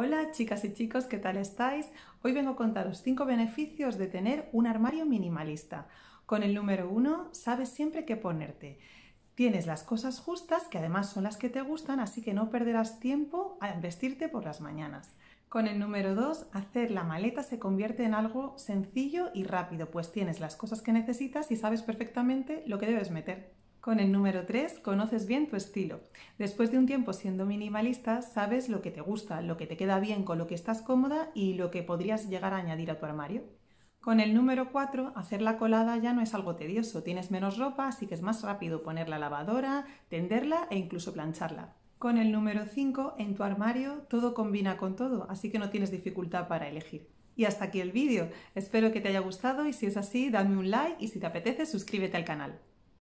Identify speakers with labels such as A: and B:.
A: Hola chicas y chicos, ¿qué tal estáis? Hoy vengo a contaros 5 beneficios de tener un armario minimalista. Con el número 1, sabes siempre qué ponerte. Tienes las cosas justas, que además son las que te gustan, así que no perderás tiempo a vestirte por las mañanas. Con el número 2, hacer la maleta se convierte en algo sencillo y rápido, pues tienes las cosas que necesitas y sabes perfectamente lo que debes meter. Con el número 3, conoces bien tu estilo. Después de un tiempo siendo minimalista, sabes lo que te gusta, lo que te queda bien, con lo que estás cómoda y lo que podrías llegar a añadir a tu armario. Con el número 4, hacer la colada ya no es algo tedioso. Tienes menos ropa, así que es más rápido poner la lavadora, tenderla e incluso plancharla. Con el número 5, en tu armario todo combina con todo, así que no tienes dificultad para elegir. Y hasta aquí el vídeo. Espero que te haya gustado y si es así, dame un like y si te apetece, suscríbete al canal.